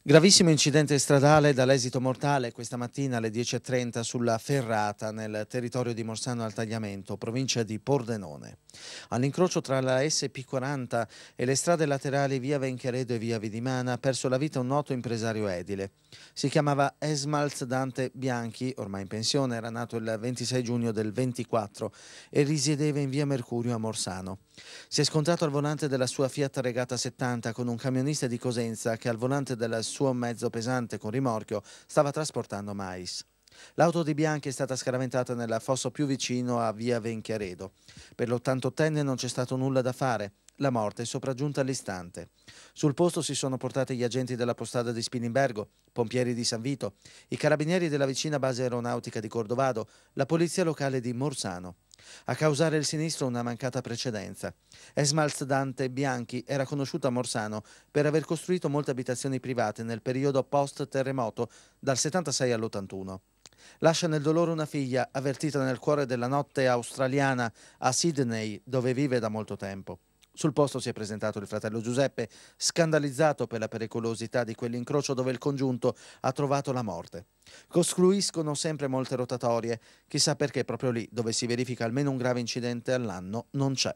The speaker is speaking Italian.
Gravissimo incidente stradale dall'esito mortale questa mattina alle 10.30 sulla Ferrata nel territorio di Morsano al Tagliamento, provincia di Pordenone. All'incrocio tra la SP40 e le strade laterali via Vencheredo e via Vidimana ha perso la vita un noto impresario edile. Si chiamava Esmalt Dante Bianchi, ormai in pensione, era nato il 26 giugno del 24 e risiedeva in via Mercurio a Morsano. Si è scontrato al volante della sua Fiat Regata 70 con un camionista di Cosenza che al volante della suo mezzo pesante con rimorchio stava trasportando mais. L'auto di Bianchi è stata scaraventata nel fosso più vicino a via Venchiaredo. Per l'88enne non c'è stato nulla da fare. La morte è sopraggiunta all'istante. Sul posto si sono portati gli agenti della postada di Spilimbergo, pompieri di San Vito, i carabinieri della vicina base aeronautica di Cordovado, la polizia locale di Morsano. A causare il sinistro una mancata precedenza. Esmalz Dante Bianchi era conosciuto a Morsano per aver costruito molte abitazioni private nel periodo post-terremoto dal 76 all'81. Lascia nel dolore una figlia avvertita nel cuore della notte australiana a Sydney, dove vive da molto tempo. Sul posto si è presentato il fratello Giuseppe, scandalizzato per la pericolosità di quell'incrocio dove il congiunto ha trovato la morte. Costruiscono sempre molte rotatorie, chissà perché proprio lì, dove si verifica almeno un grave incidente all'anno, non c'è